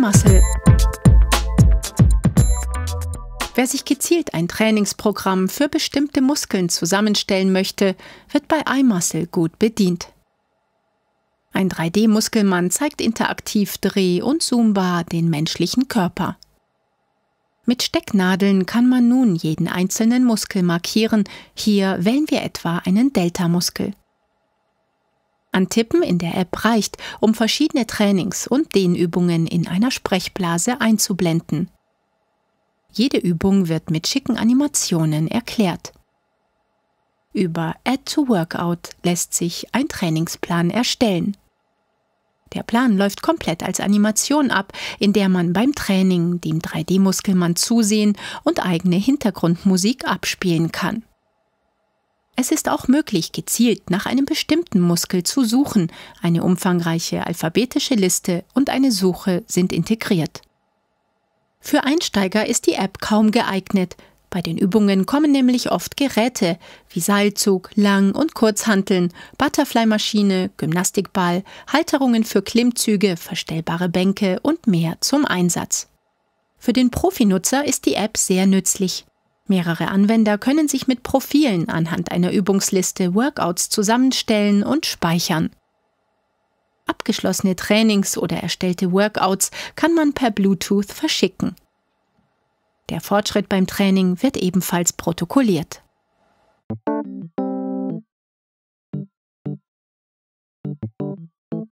Muscle. Wer sich gezielt ein Trainingsprogramm für bestimmte Muskeln zusammenstellen möchte, wird bei iMuscle gut bedient. Ein 3D-Muskelmann zeigt interaktiv dreh- und zoombar den menschlichen Körper. Mit Stecknadeln kann man nun jeden einzelnen Muskel markieren. Hier wählen wir etwa einen Delta-Muskel. Antippen in der App reicht, um verschiedene Trainings und Dehnübungen in einer Sprechblase einzublenden. Jede Übung wird mit schicken Animationen erklärt. Über Add to Workout lässt sich ein Trainingsplan erstellen. Der Plan läuft komplett als Animation ab, in der man beim Training dem 3D-Muskelmann zusehen und eigene Hintergrundmusik abspielen kann. Es ist auch möglich, gezielt nach einem bestimmten Muskel zu suchen. Eine umfangreiche alphabetische Liste und eine Suche sind integriert. Für Einsteiger ist die App kaum geeignet. Bei den Übungen kommen nämlich oft Geräte wie Seilzug, Lang- und Kurzhanteln, Butterfly-Maschine, Gymnastikball, Halterungen für Klimmzüge, verstellbare Bänke und mehr zum Einsatz. Für den Profinutzer ist die App sehr nützlich. Mehrere Anwender können sich mit Profilen anhand einer Übungsliste Workouts zusammenstellen und speichern. Abgeschlossene Trainings oder erstellte Workouts kann man per Bluetooth verschicken. Der Fortschritt beim Training wird ebenfalls protokolliert.